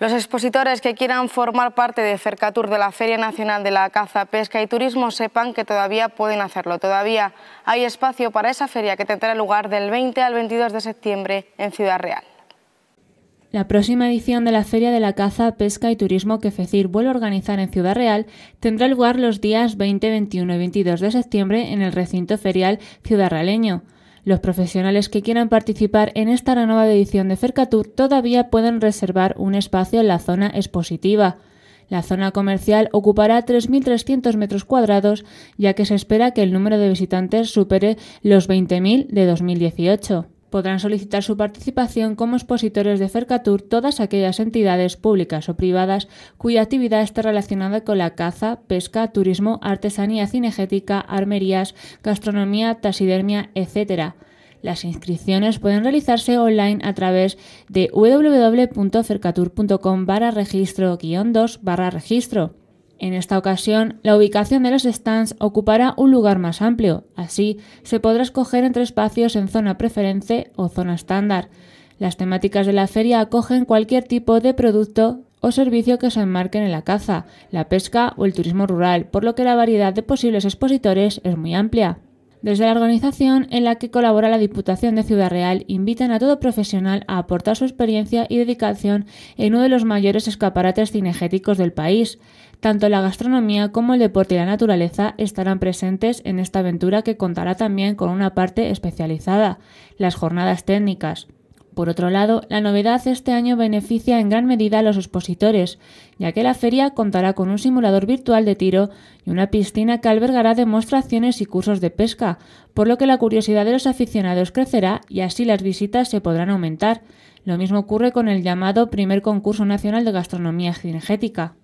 Los expositores que quieran formar parte de Fercatur de la Feria Nacional de la Caza, Pesca y Turismo sepan que todavía pueden hacerlo. Todavía hay espacio para esa feria que tendrá lugar del 20 al 22 de septiembre en Ciudad Real. La próxima edición de la Feria de la Caza, Pesca y Turismo que FECIR vuelve a organizar en Ciudad Real tendrá lugar los días 20, 21 y 22 de septiembre en el recinto ferial realeño. Los profesionales que quieran participar en esta nueva edición de Fercatur todavía pueden reservar un espacio en la zona expositiva. La zona comercial ocupará 3.300 metros cuadrados, ya que se espera que el número de visitantes supere los 20.000 de 2018 podrán solicitar su participación como expositores de Fercatur todas aquellas entidades públicas o privadas cuya actividad esté relacionada con la caza, pesca, turismo, artesanía cinegética, armerías, gastronomía, taxidermia, etc. Las inscripciones pueden realizarse online a través de www.fercatur.com registro 2 registro en esta ocasión, la ubicación de los stands ocupará un lugar más amplio, así se podrá escoger entre espacios en zona preferente o zona estándar. Las temáticas de la feria acogen cualquier tipo de producto o servicio que se enmarquen en la caza, la pesca o el turismo rural, por lo que la variedad de posibles expositores es muy amplia. Desde la organización en la que colabora la Diputación de Ciudad Real, invitan a todo profesional a aportar su experiencia y dedicación en uno de los mayores escaparates cinegéticos del país. Tanto la gastronomía como el deporte y la naturaleza estarán presentes en esta aventura que contará también con una parte especializada, las jornadas técnicas. Por otro lado, la novedad este año beneficia en gran medida a los expositores, ya que la feria contará con un simulador virtual de tiro y una piscina que albergará demostraciones y cursos de pesca, por lo que la curiosidad de los aficionados crecerá y así las visitas se podrán aumentar. Lo mismo ocurre con el llamado primer concurso nacional de gastronomía cinegética.